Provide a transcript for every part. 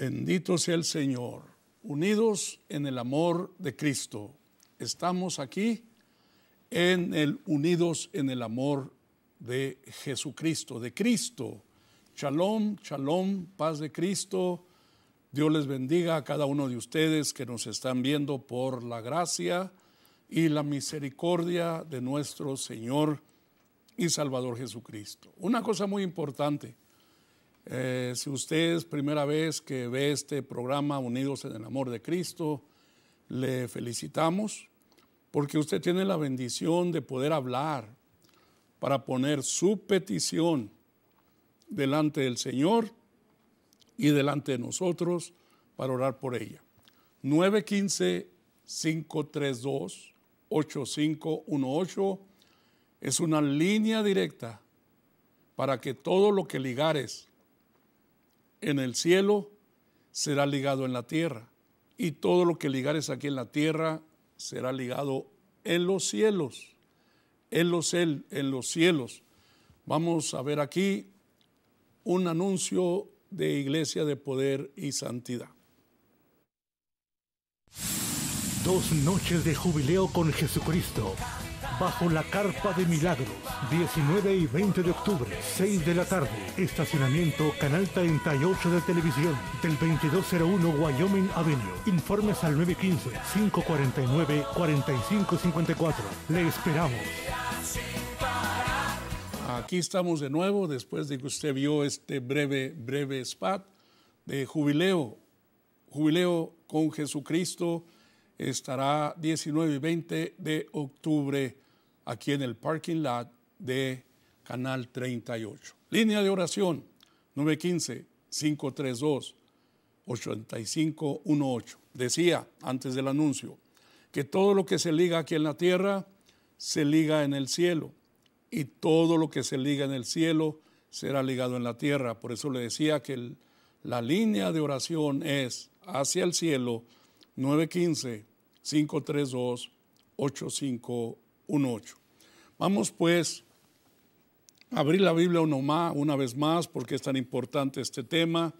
Bendito sea el Señor. Unidos en el amor de Cristo. Estamos aquí en el unidos en el amor de Jesucristo, de Cristo. Shalom, shalom, paz de Cristo. Dios les bendiga a cada uno de ustedes que nos están viendo por la gracia y la misericordia de nuestro Señor y Salvador Jesucristo. Una cosa muy importante eh, si usted es primera vez que ve este programa Unidos en el Amor de Cristo, le felicitamos porque usted tiene la bendición de poder hablar para poner su petición delante del Señor y delante de nosotros para orar por ella. 915-532-8518 es una línea directa para que todo lo que ligares en el cielo será ligado en la tierra, y todo lo que ligares aquí en la tierra será ligado en los cielos, en los, en los cielos. Vamos a ver aquí un anuncio de iglesia de poder y santidad. Dos noches de jubileo con Jesucristo bajo la carpa de milagros. 19 y 20 de octubre, 6 de la tarde. Estacionamiento Canal 38 de Televisión, del 2201 Wyoming Avenue. Informes al 915-549-4554. Le esperamos. Aquí estamos de nuevo después de que usted vio este breve, breve spot de jubileo. Jubileo con Jesucristo estará 19 y 20 de octubre aquí en el parking lot de Canal 38. Línea de oración 915-532-8518. Decía antes del anuncio que todo lo que se liga aquí en la tierra se liga en el cielo y todo lo que se liga en el cielo será ligado en la tierra. Por eso le decía que la línea de oración es hacia el cielo 915-532-8518. Vamos pues a abrir la Biblia más, una vez más porque es tan importante este tema,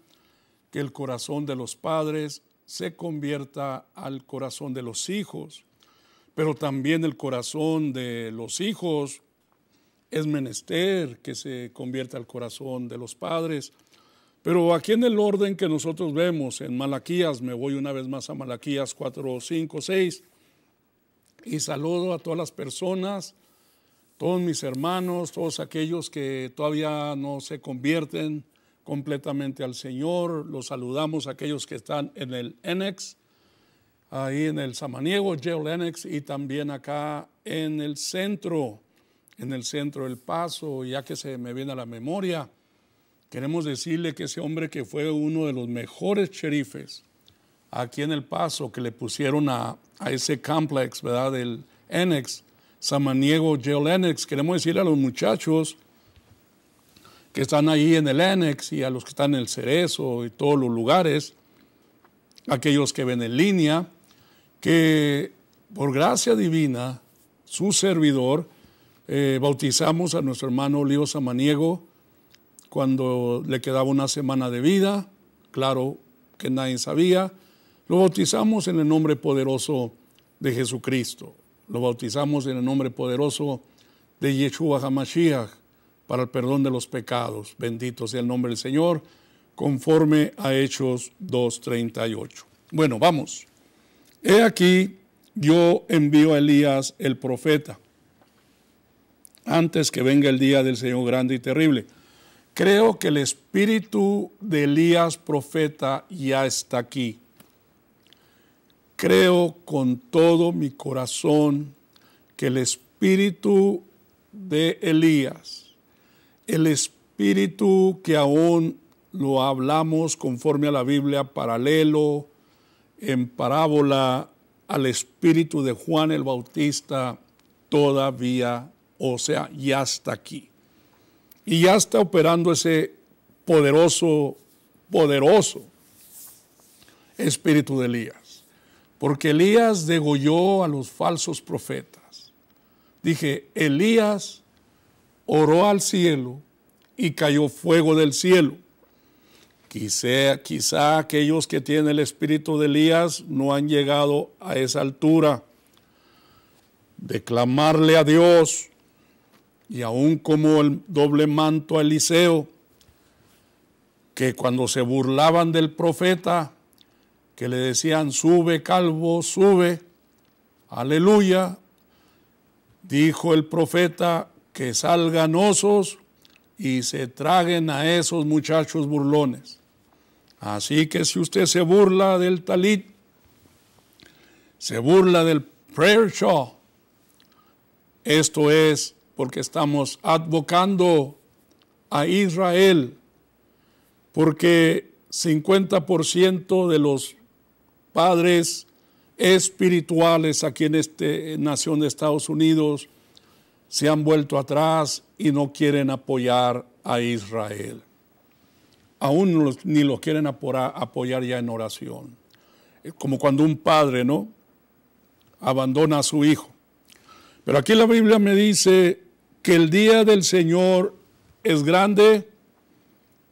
que el corazón de los padres se convierta al corazón de los hijos, pero también el corazón de los hijos es menester que se convierta al corazón de los padres. Pero aquí en el orden que nosotros vemos en Malaquías, me voy una vez más a Malaquías 4, 5, 6, y saludo a todas las personas todos mis hermanos, todos aquellos que todavía no se convierten completamente al Señor, los saludamos, aquellos que están en el Enex, ahí en el Samaniego, Jail Enex, y también acá en el centro, en el centro del Paso, ya que se me viene a la memoria. Queremos decirle que ese hombre que fue uno de los mejores sherifes aquí en El Paso, que le pusieron a, a ese complex, ¿verdad? Del Enex, Samaniego, Joe Lennox. Queremos decirle a los muchachos que están ahí en el Lennox y a los que están en el Cerezo y todos los lugares, aquellos que ven en línea, que por gracia divina, su servidor, eh, bautizamos a nuestro hermano Leo Samaniego cuando le quedaba una semana de vida, claro que nadie sabía, lo bautizamos en el nombre poderoso de Jesucristo. Lo bautizamos en el nombre poderoso de Yeshua HaMashiach para el perdón de los pecados. Bendito sea el nombre del Señor, conforme a Hechos 2.38. Bueno, vamos. He aquí, yo envío a Elías el profeta, antes que venga el día del Señor grande y terrible. Creo que el espíritu de Elías profeta ya está aquí. Creo con todo mi corazón que el espíritu de Elías, el espíritu que aún lo hablamos conforme a la Biblia paralelo, en parábola al espíritu de Juan el Bautista, todavía, o sea, ya está aquí. Y ya está operando ese poderoso, poderoso espíritu de Elías porque Elías degolló a los falsos profetas. Dije, Elías oró al cielo y cayó fuego del cielo. Quizá, aquellos que tienen el espíritu de Elías no han llegado a esa altura de clamarle a Dios y aún como el doble manto a Eliseo, que cuando se burlaban del profeta, que le decían, sube calvo, sube, aleluya, dijo el profeta, que salgan osos y se traguen a esos muchachos burlones. Así que si usted se burla del talit, se burla del prayer Shaw, esto es porque estamos advocando a Israel, porque 50% de los padres espirituales aquí en esta nación de Estados Unidos se han vuelto atrás y no quieren apoyar a Israel. Aún ni los quieren apoyar ya en oración. Como cuando un padre, ¿no? Abandona a su hijo. Pero aquí la Biblia me dice que el día del Señor es grande,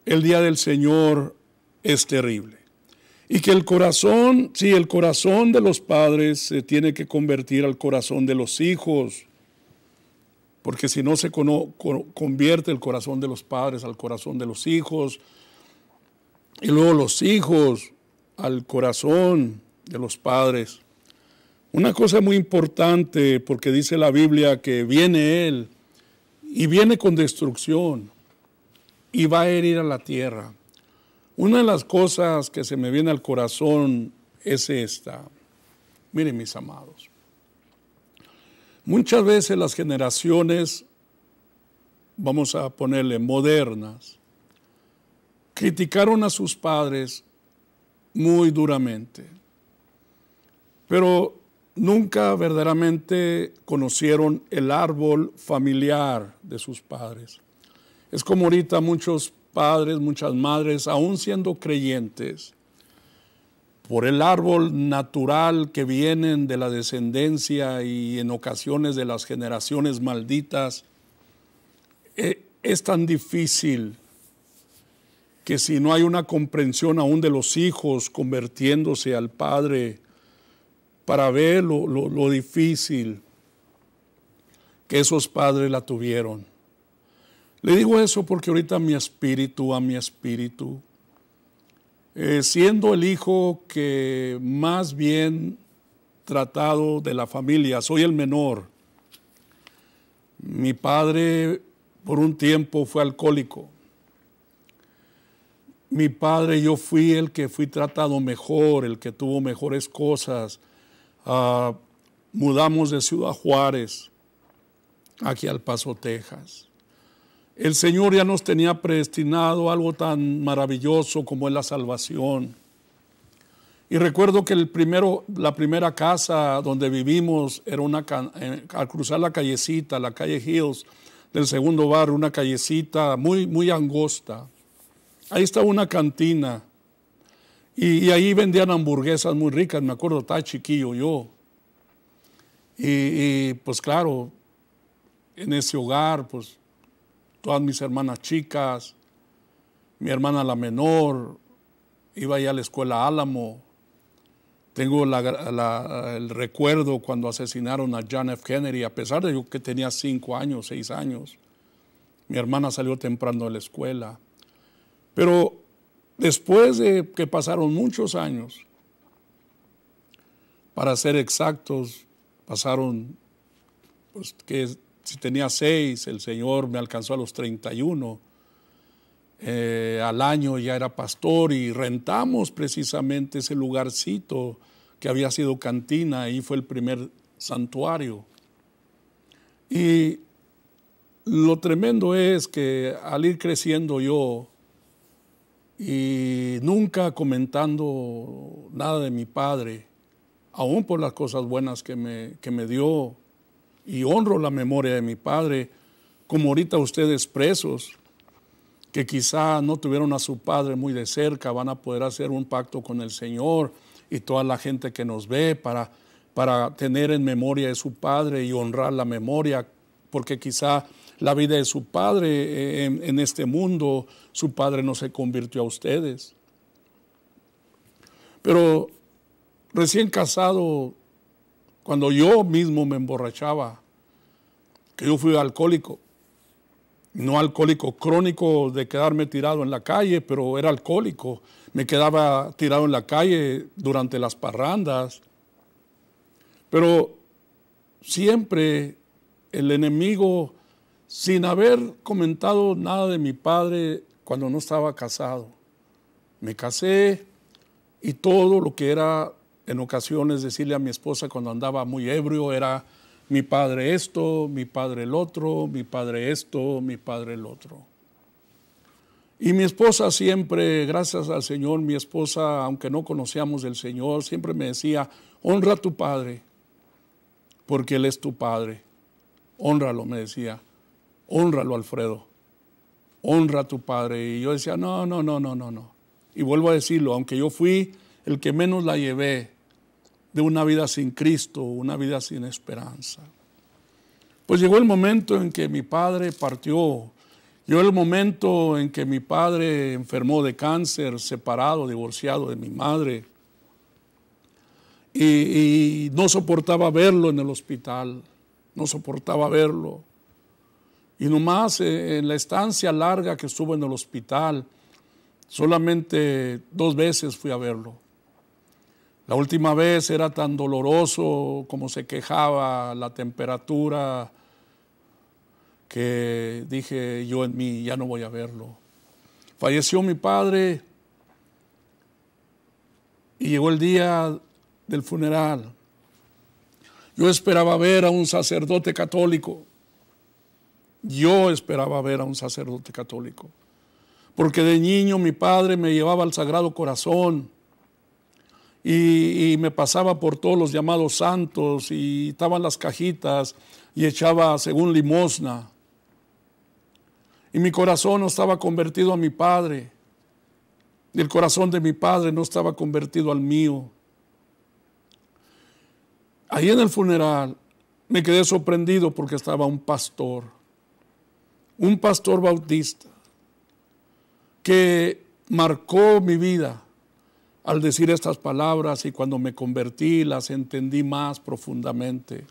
el día del Señor es terrible. Y que el corazón, sí, el corazón de los padres se tiene que convertir al corazón de los hijos. Porque si no se convierte el corazón de los padres al corazón de los hijos, y luego los hijos al corazón de los padres. Una cosa muy importante, porque dice la Biblia que viene Él y viene con destrucción y va a herir a la tierra. Una de las cosas que se me viene al corazón es esta. Miren mis amados, muchas veces las generaciones, vamos a ponerle modernas, criticaron a sus padres muy duramente, pero nunca verdaderamente conocieron el árbol familiar de sus padres. Es como ahorita muchos padres, muchas madres, aún siendo creyentes, por el árbol natural que vienen de la descendencia y en ocasiones de las generaciones malditas, eh, es tan difícil que si no hay una comprensión aún de los hijos convirtiéndose al Padre para ver lo, lo difícil que esos padres la tuvieron le digo eso porque ahorita mi espíritu, a mi espíritu, eh, siendo el hijo que más bien tratado de la familia, soy el menor. Mi padre por un tiempo fue alcohólico. Mi padre, yo fui el que fui tratado mejor, el que tuvo mejores cosas. Ah, mudamos de Ciudad Juárez aquí al Paso, Texas. El Señor ya nos tenía predestinado algo tan maravilloso como es la salvación. Y recuerdo que el primero, la primera casa donde vivimos era una, eh, al cruzar la callecita, la calle Hills del segundo barrio, una callecita muy, muy angosta. Ahí estaba una cantina y, ahí vendían hamburguesas muy ricas, me acuerdo, estaba chiquillo yo. y pues claro, en ese hogar, pues todas mis hermanas chicas, mi hermana la menor, iba ya a la escuela Álamo. Tengo el recuerdo cuando asesinaron a John F. Kennedy, a pesar de yo que tenía cinco años, seis años. Mi hermana salió temprano de la escuela. Pero después de que pasaron muchos años, para ser exactos, pasaron pues, que si tenía seis, el Señor me alcanzó a los 31. Eh, al año ya era pastor y rentamos precisamente ese lugarcito que había sido cantina, y fue el primer santuario. Y lo tremendo es que al ir creciendo yo y nunca comentando nada de mi padre, aún por las cosas buenas que me, que me dio, y honro la memoria de mi padre, como ahorita ustedes presos, que quizá no tuvieron a su padre muy de cerca, van a poder hacer un pacto con el Señor y toda la gente que nos ve para, para tener en memoria de su padre y honrar la memoria, porque quizá la vida de su padre eh, en, en este mundo, su padre no se convirtió a ustedes. Pero recién casado, cuando yo mismo me emborrachaba, que yo fui alcohólico, no alcohólico crónico de quedarme tirado en la calle, pero era alcohólico. Me quedaba tirado en la calle durante las parrandas. Pero siempre el enemigo, sin haber comentado nada de mi padre cuando no estaba casado, me casé y todo lo que era en ocasiones decirle a mi esposa cuando andaba muy ebrio era mi padre esto, mi padre el otro, mi padre esto, mi padre el otro. Y mi esposa siempre, gracias al Señor, mi esposa, aunque no conocíamos del Señor, siempre me decía, honra a tu padre, porque Él es tu padre. Honralo, me decía, honralo, Alfredo, honra a tu padre. Y yo decía, no, no, no, no, no, no. Y vuelvo a decirlo, aunque yo fui el que menos la llevé, de una vida sin Cristo, una vida sin esperanza. Pues llegó el momento en que mi padre partió, llegó el momento en que mi padre enfermó de cáncer, separado, divorciado de mi madre, y, no soportaba verlo en el hospital, no soportaba verlo. Y nomás eh, en la estancia larga que estuvo en el hospital, solamente dos veces fui a verlo la última vez era tan doloroso como se quejaba la temperatura que dije yo en mí, ya no voy a verlo. Falleció mi padre y llegó el día del funeral. Yo esperaba ver a un sacerdote católico. Yo esperaba ver a un sacerdote católico. Porque de niño mi padre me llevaba al Sagrado Corazón y, me pasaba por todos los llamados santos y estaban las cajitas y echaba según limosna. Y mi corazón no estaba convertido a mi padre. Y el corazón de mi padre no estaba convertido al mío. Ahí en el funeral me quedé sorprendido porque estaba un pastor, un pastor bautista, que marcó mi vida al decir estas palabras y cuando me convertí las entendí más profundamente.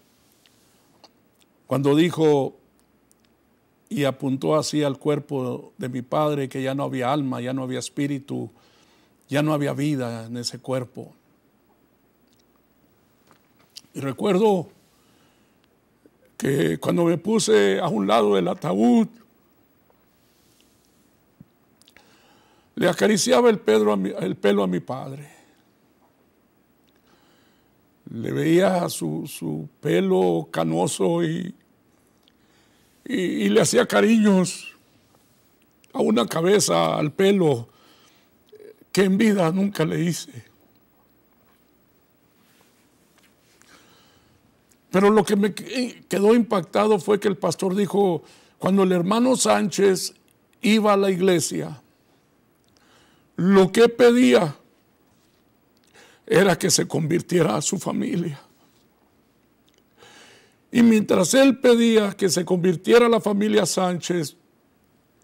Cuando dijo y apuntó así al cuerpo de mi padre que ya no había alma, ya no había espíritu, ya no había vida en ese cuerpo. Y recuerdo que cuando me puse a un lado del ataúd, Le acariciaba el, pelo a mi padre. Le veía su, su pelo canoso y, y, y le hacía cariños a una cabeza, al pelo, que en vida nunca le hice. Pero lo que me eh, quedó impactado fue que el pastor dijo, cuando el hermano Sánchez iba a la iglesia, lo que pedía era que se convirtiera a su familia. Y mientras él pedía que se convirtiera la familia Sánchez,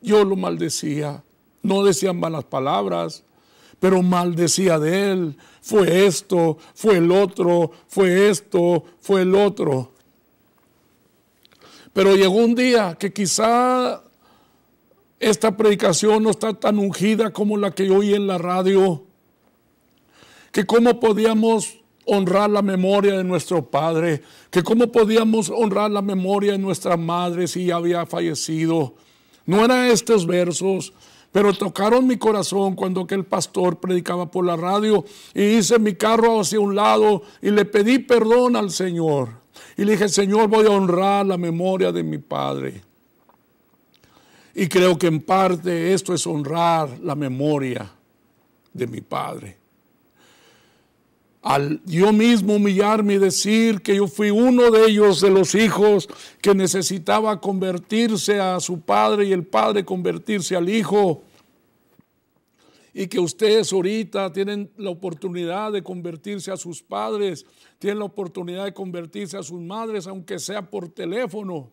yo lo maldecía. No decía malas palabras, pero maldecía de él. Fue esto, fue el otro, fue esto, fue el otro. Pero llegó un día que quizá esta predicación no está tan ungida como la que oí en la radio, que cómo podíamos honrar la memoria de nuestro padre, que cómo podíamos honrar la memoria de nuestra madre si ya había fallecido. No eran estos versos, pero tocaron mi corazón cuando aquel pastor predicaba por la radio y hice mi carro hacia un lado y le pedí perdón al Señor. Y le dije, Señor, voy a honrar la memoria de mi padre. Y creo que en parte esto es honrar la memoria de mi padre. Al yo mismo humillarme y decir que yo fui uno de ellos, de los hijos, que necesitaba convertirse a su padre y el padre convertirse al hijo, y que ustedes ahorita tienen la oportunidad de convertirse a sus padres, tienen la oportunidad de convertirse a sus madres, aunque sea por teléfono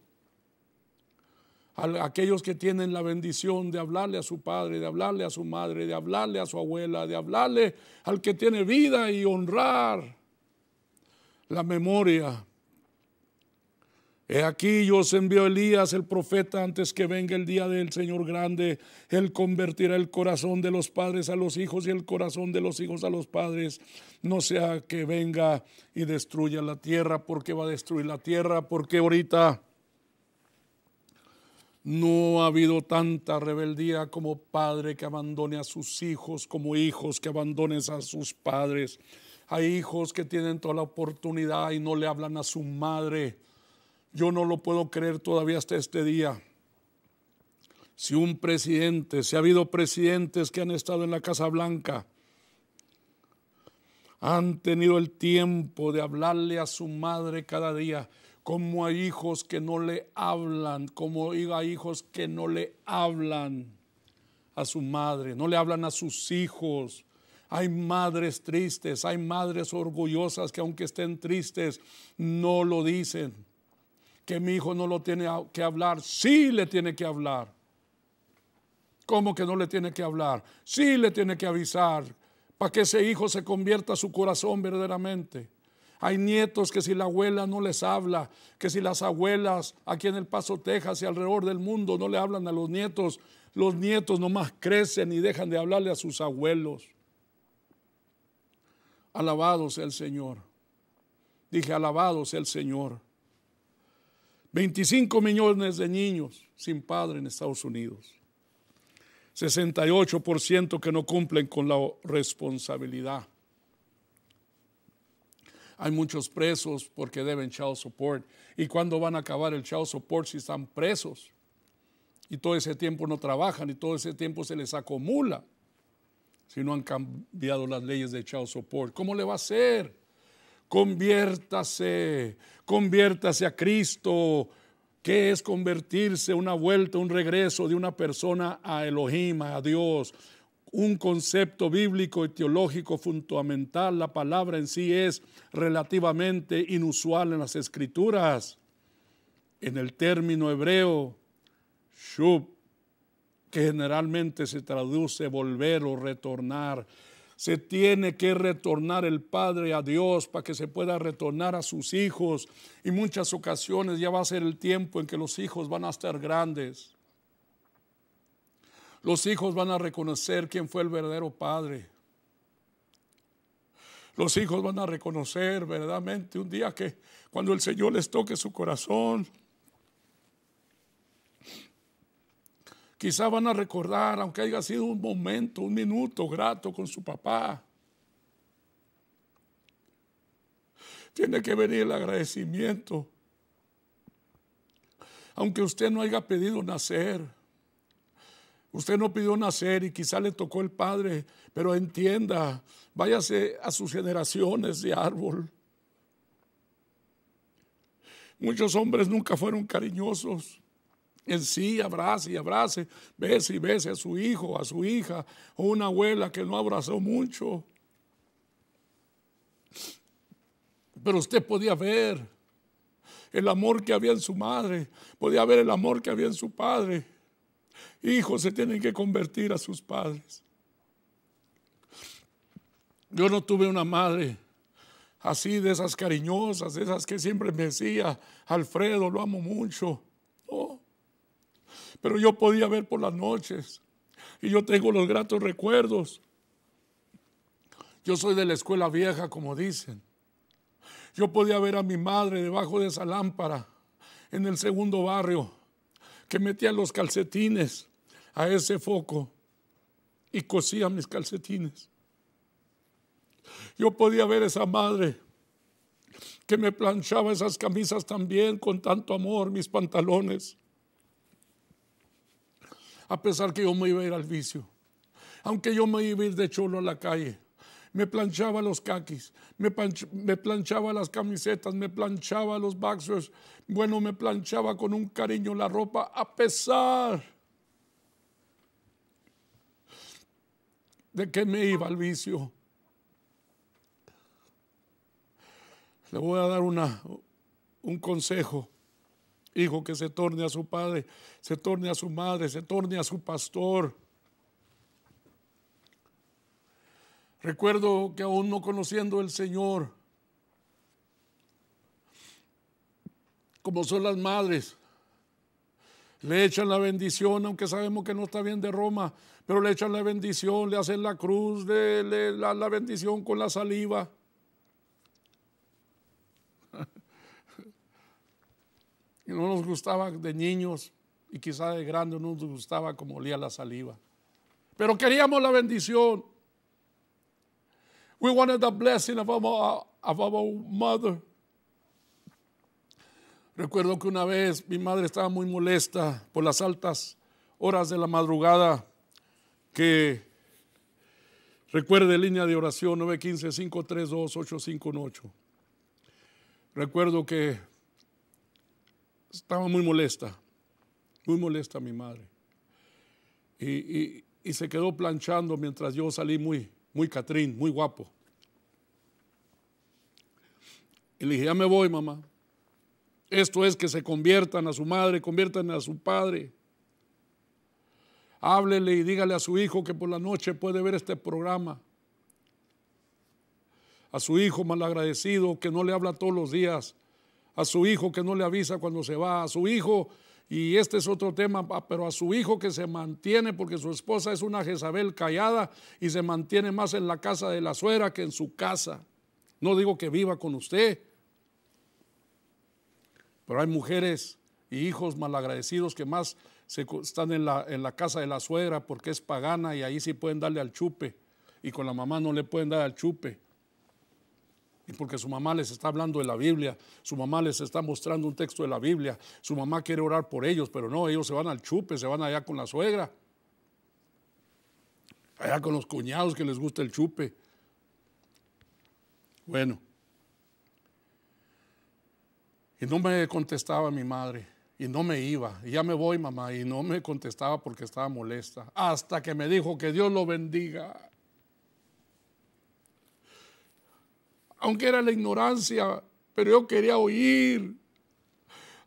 aquellos que tienen la bendición de hablarle a su padre, de hablarle a su madre, de hablarle a su abuela, de hablarle al que tiene vida y honrar la memoria. He aquí yo os envío Elías el profeta antes que venga el día del Señor grande. Él convertirá el corazón de los padres a los hijos y el corazón de los hijos a los padres. No sea que venga y destruya la tierra porque va a destruir la tierra porque ahorita no ha habido tanta rebeldía como padre que abandone a sus hijos, como hijos que abandonen a sus padres. Hay hijos que tienen toda la oportunidad y no le hablan a su madre. Yo no lo puedo creer todavía hasta este día. Si un presidente, si ha habido presidentes que han estado en la Casa Blanca, han tenido el tiempo de hablarle a su madre cada día como a hijos que no le hablan, como a hijos que no le hablan a su madre, no le hablan a sus hijos. Hay madres tristes, hay madres orgullosas que aunque estén tristes, no lo dicen. Que mi hijo no lo tiene que hablar, sí le tiene que hablar. ¿Cómo que no le tiene que hablar? Sí le tiene que avisar para que ese hijo se convierta a su corazón verdaderamente. Hay nietos que si la abuela no les habla, que si las abuelas aquí en El Paso, Texas y alrededor del mundo no le hablan a los nietos, los nietos nomás crecen y dejan de hablarle a sus abuelos. Alabado sea el Señor. Dije, alabado sea el Señor. 25 millones de niños sin padre en Estados Unidos. 68% que no cumplen con la responsabilidad. Hay muchos presos porque deben child support. ¿Y cuándo van a acabar el child support si están presos? Y todo ese tiempo no trabajan y todo ese tiempo se les acumula si no han cambiado las leyes de child support. ¿Cómo le va a hacer? Conviértase, conviértase a Cristo. ¿Qué es convertirse? Una vuelta, un regreso de una persona a Elohim, a Dios un concepto bíblico y teológico fundamental. La palabra en sí es relativamente inusual en las escrituras. En el término hebreo, shub, que generalmente se traduce volver o retornar. Se tiene que retornar el Padre a Dios para que se pueda retornar a sus hijos. Y muchas ocasiones ya va a ser el tiempo en que los hijos van a estar grandes los hijos van a reconocer quién fue el verdadero padre. Los hijos van a reconocer verdaderamente un día que cuando el Señor les toque su corazón, quizá van a recordar, aunque haya sido un momento, un minuto grato con su papá. Tiene que venir el agradecimiento. Aunque usted no haya pedido nacer Usted no pidió nacer y quizá le tocó el padre, pero entienda, váyase a sus generaciones de árbol. Muchos hombres nunca fueron cariñosos. En sí, abrace y abrace, besa y besa a su hijo, a su hija, o una abuela que no abrazó mucho. Pero usted podía ver el amor que había en su madre, podía ver el amor que había en su padre. Hijos se tienen que convertir a sus padres. Yo no tuve una madre así de esas cariñosas, de esas que siempre me decía, Alfredo, lo amo mucho. Pero yo podía ver por las noches y yo tengo los gratos recuerdos. Yo soy de la escuela vieja, como dicen. Yo podía ver a mi madre debajo de esa lámpara en el segundo barrio que metía los calcetines a ese foco y cosía mis calcetines. Yo podía ver esa madre que me planchaba esas camisas también con tanto amor, mis pantalones. A pesar que yo me iba a ir al vicio, aunque yo me iba a ir de cholo a la calle, me planchaba los caquis, me, planchaba las camisetas, me planchaba los boxers, bueno, me planchaba con un cariño la ropa a pesar de que me iba al vicio. Le voy a dar una, un consejo hijo que se torne a su padre, se torne a su madre, se torne a su pastor. Recuerdo que aún no conociendo el Señor, como son las madres, le echan la bendición, aunque sabemos que no está bien de Roma, pero le echan la bendición, le hacen la cruz, le, la, bendición con la saliva. y no nos gustaba de niños y quizá de grandes no nos gustaba como olía la saliva. Pero queríamos la bendición. We wanted the blessing of our, of mother. Recuerdo que una vez mi madre estaba muy molesta por las altas horas de la madrugada que recuerde línea de oración 915-532-8518. Recuerdo que estaba muy molesta, muy molesta mi madre. y se quedó planchando mientras yo salí muy, muy Catrín, muy guapo. Y le dije, ya me voy, mamá. Esto es que se conviertan a su madre, conviertan a su padre. Háblele y dígale a su hijo que por la noche puede ver este programa. A su hijo malagradecido que no le habla todos los días. A su hijo que no le avisa cuando se va. A su hijo y este es otro tema, pero a su hijo que se mantiene, porque su esposa es una Jezabel callada y se mantiene más en la casa de la suegra que en su casa. No digo que viva con usted, pero hay mujeres y hijos malagradecidos que más se, están en la, en la casa de la suegra porque es pagana y ahí sí pueden darle al chupe y con la mamá no le pueden dar al chupe y porque su mamá les está hablando de la Biblia, su mamá les está mostrando un texto de la Biblia, su mamá quiere orar por ellos, pero no, ellos se van al chupe, se van allá con la suegra, allá con los cuñados que les gusta el chupe. Bueno, y no me contestaba mi madre, y no me iba, y ya me voy mamá, y no me contestaba porque estaba molesta, hasta que me dijo que Dios lo bendiga. aunque era la ignorancia, pero yo quería oír,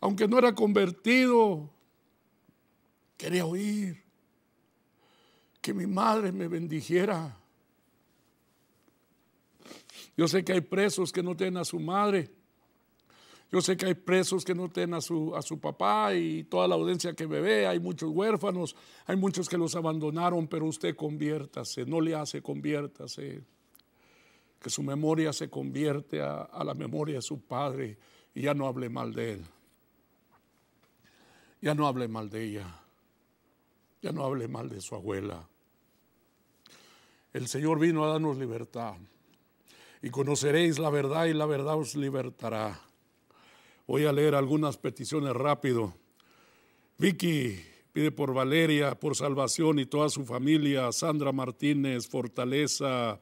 aunque no era convertido, quería oír que mi madre me bendijera. Yo sé que hay presos que no tienen a su madre. Yo sé que hay presos que no tienen a su, a su papá y toda la audiencia que bebé. Hay muchos huérfanos, hay muchos que los abandonaron, pero usted conviértase, no le hace, conviértase que su memoria se convierte a, a, la memoria de su padre y ya no hable mal de él. Ya no hable mal de ella. Ya no hable mal de su abuela. El Señor vino a darnos libertad. Y conoceréis la verdad y la verdad os libertará. Voy a leer algunas peticiones rápido. Vicky pide por Valeria, por salvación y toda su familia. Sandra Martínez, fortaleza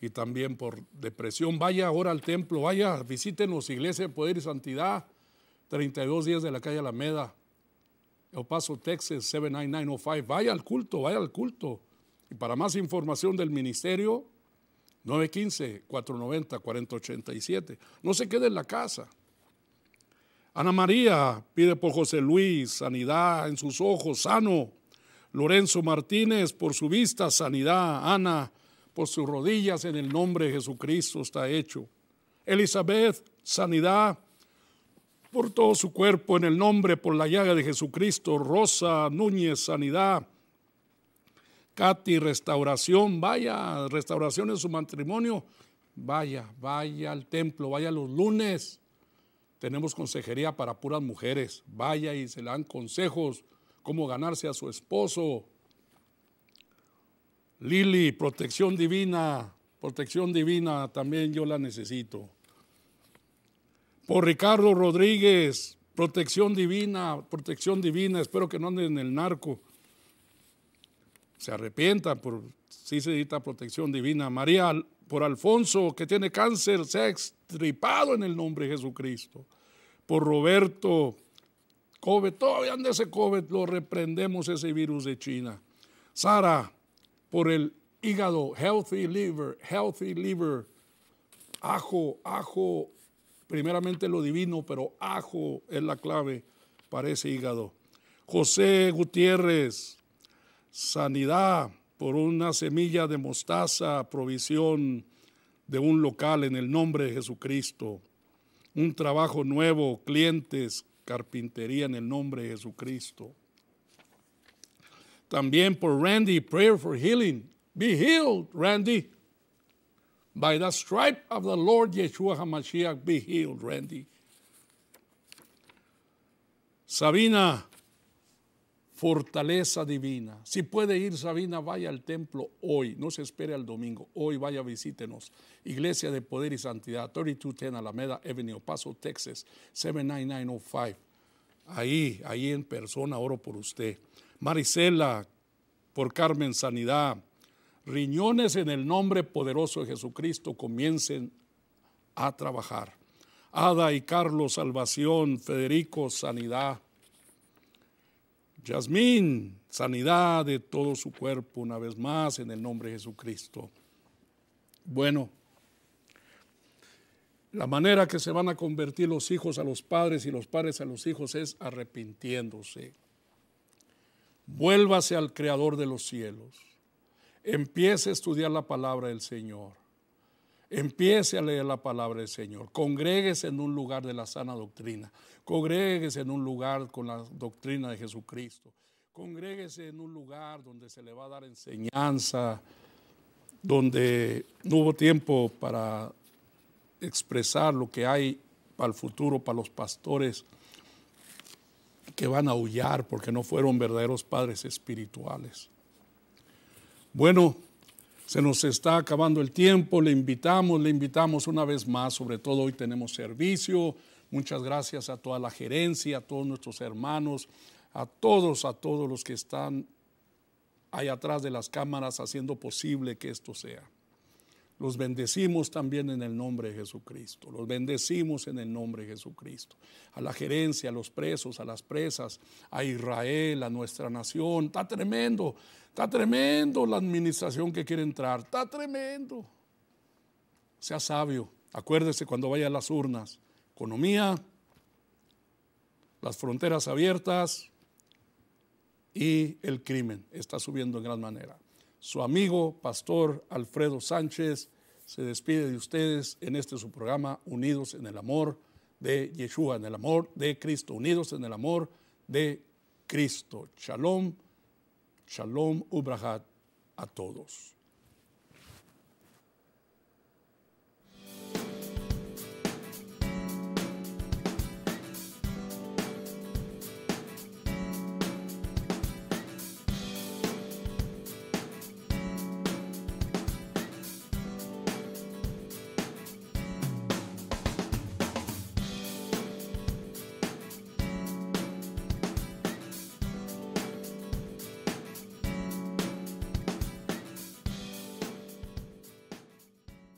y también por depresión. Vaya ahora al templo, vaya, visítenos, Iglesia de Poder y Santidad, 3210 días de la calle Alameda, El Paso, Texas, 79905. Vaya al culto, vaya al culto. Y para más información del ministerio, 915-490-4087. No se quede en la casa. Ana María pide por José Luis sanidad en sus ojos, sano. Lorenzo Martínez por su vista, sanidad. Ana por sus rodillas en el nombre de Jesucristo está hecho. Elizabeth, sanidad por todo su cuerpo en el nombre, por la llaga de Jesucristo. Rosa Núñez, sanidad. Katy, restauración. Vaya, restauración en su matrimonio. Vaya, vaya al templo, vaya los lunes. Tenemos consejería para puras mujeres. Vaya y se le dan consejos, cómo ganarse a su esposo, Lili, protección divina, protección divina también yo la necesito. Por Ricardo Rodríguez, protección divina, protección divina, espero que no ande en el narco. Se arrepienta, por, sí se necesita protección divina. María, por Alfonso, que tiene cáncer, se ha extripado en el nombre de Jesucristo. Por Roberto, COVID, todavía anda ese COVID, lo reprendemos ese virus de China. Sara, por el hígado, healthy liver, healthy liver, ajo, ajo, primeramente lo divino, pero ajo es la clave para ese hígado. José Gutiérrez, sanidad por una semilla de mostaza, provisión de un local en el nombre de Jesucristo. Un trabajo nuevo, clientes, carpintería en el nombre de Jesucristo. También por Randy, prayer for healing. Be healed, Randy. By the stripe of the Lord Yeshua HaMashiach, be healed, Randy. Sabina, fortaleza divina. Si puede ir Sabina, vaya al templo hoy, no se espere al domingo, hoy vaya, visítenos. Iglesia de Poder y Santidad, 3210 Alameda Avenue, Paso, Texas, 79905. Ahí, ahí en persona oro por usted. Marisela por Carmen Sanidad. Riñones en el nombre poderoso de Jesucristo comiencen a trabajar. Ada y Carlos Salvación, Federico Sanidad. Yasmín, sanidad de todo su cuerpo una vez más en el nombre de Jesucristo. Bueno, la manera que se van a convertir los hijos a los padres y los padres a los hijos es arrepintiéndose. Vuélvase al Creador de los cielos. Empiece a estudiar la palabra del Señor. Empiece a leer la palabra del Señor. Congréguese en un lugar de la sana doctrina. Congréguese en un lugar con la doctrina de Jesucristo. Congréguese en un lugar donde se le va a dar enseñanza, donde no hubo tiempo para expresar lo que hay para el futuro, para los pastores que van a aullar porque no fueron verdaderos padres espirituales. Bueno, se nos está acabando el tiempo, le invitamos, le invitamos una vez más, sobre todo hoy tenemos servicio. Muchas gracias a toda la gerencia, a todos nuestros hermanos, a todos, a todos los que están ahí atrás de las cámaras haciendo posible que esto sea. Los bendecimos también en el nombre de Jesucristo. Los bendecimos en el nombre de Jesucristo. A la gerencia, a los presos, a las presas, a Israel, a nuestra nación. Está tremendo. Está tremendo la administración que quiere entrar. Está tremendo. Sea sabio. Acuérdese cuando vaya a las urnas. Economía, las fronteras abiertas y el crimen está subiendo en gran manera. Su amigo, Pastor Alfredo Sánchez, se despide de ustedes en este su programa Unidos en el Amor de Yeshua, en el amor de Cristo, unidos en el amor de Cristo. Shalom, shalom, ubrahat a todos.